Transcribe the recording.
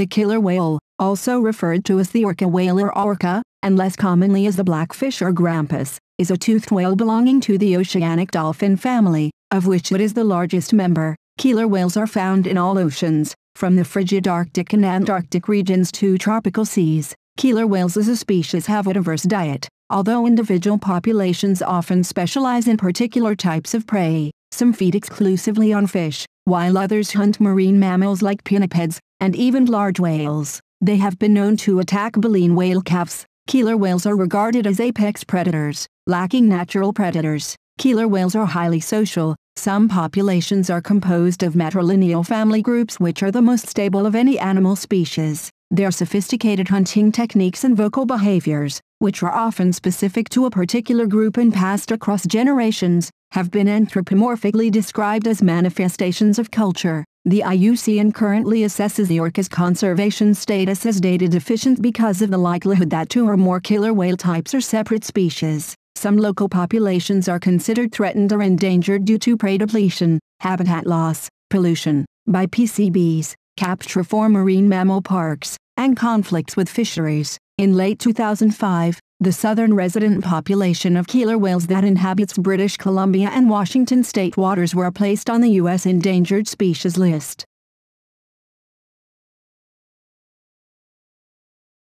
The killer whale, also referred to as the orca whale or orca, and less commonly as the blackfish or grampus, is a toothed whale belonging to the oceanic dolphin family, of which it is the largest member. Killer whales are found in all oceans, from the frigid Arctic and Antarctic regions to tropical seas. Killer whales as a species have a diverse diet, although individual populations often specialize in particular types of prey. Some feed exclusively on fish, while others hunt marine mammals like pinnipeds, and even large whales. They have been known to attack baleen whale calves. Keeler whales are regarded as apex predators, lacking natural predators. Keeler whales are highly social. Some populations are composed of matrilineal family groups which are the most stable of any animal species. Their sophisticated hunting techniques and vocal behaviors, which are often specific to a particular group and passed across generations, have been anthropomorphically described as manifestations of culture. The IUCN currently assesses the orca's conservation status as data deficient because of the likelihood that two or more killer whale types are separate species. Some local populations are considered threatened or endangered due to prey depletion, habitat loss, pollution, by PCBs, capture for marine mammal parks, and conflicts with fisheries. In late 2005, the southern resident population of killer whales that inhabits British Columbia and Washington state waters were placed on the U.S. Endangered Species List.